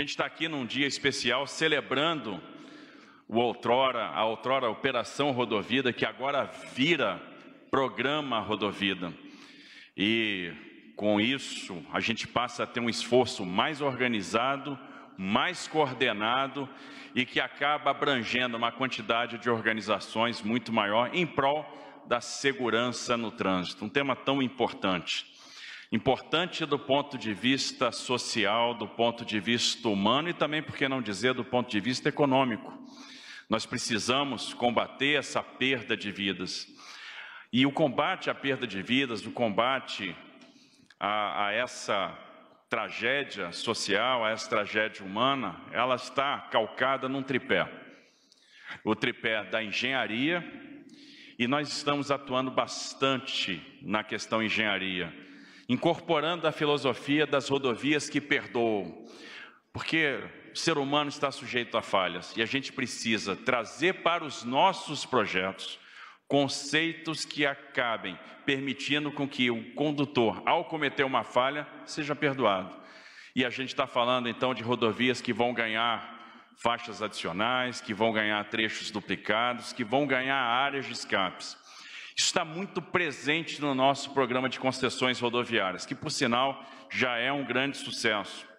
gente está aqui num dia especial celebrando o outrora, a outrora Operação Rodovida, que agora vira Programa Rodovida. E com isso, a gente passa a ter um esforço mais organizado, mais coordenado e que acaba abrangendo uma quantidade de organizações muito maior em prol da segurança no trânsito, um tema tão importante. Importante do ponto de vista social, do ponto de vista humano e também, por que não dizer, do ponto de vista econômico. Nós precisamos combater essa perda de vidas. E o combate à perda de vidas, o combate a, a essa tragédia social, a essa tragédia humana, ela está calcada num tripé. O tripé da engenharia, e nós estamos atuando bastante na questão engenharia incorporando a filosofia das rodovias que perdoam, porque o ser humano está sujeito a falhas e a gente precisa trazer para os nossos projetos conceitos que acabem permitindo com que o condutor, ao cometer uma falha, seja perdoado. E a gente está falando então de rodovias que vão ganhar faixas adicionais, que vão ganhar trechos duplicados, que vão ganhar áreas de escapes está muito presente no nosso programa de concessões rodoviárias, que por sinal já é um grande sucesso.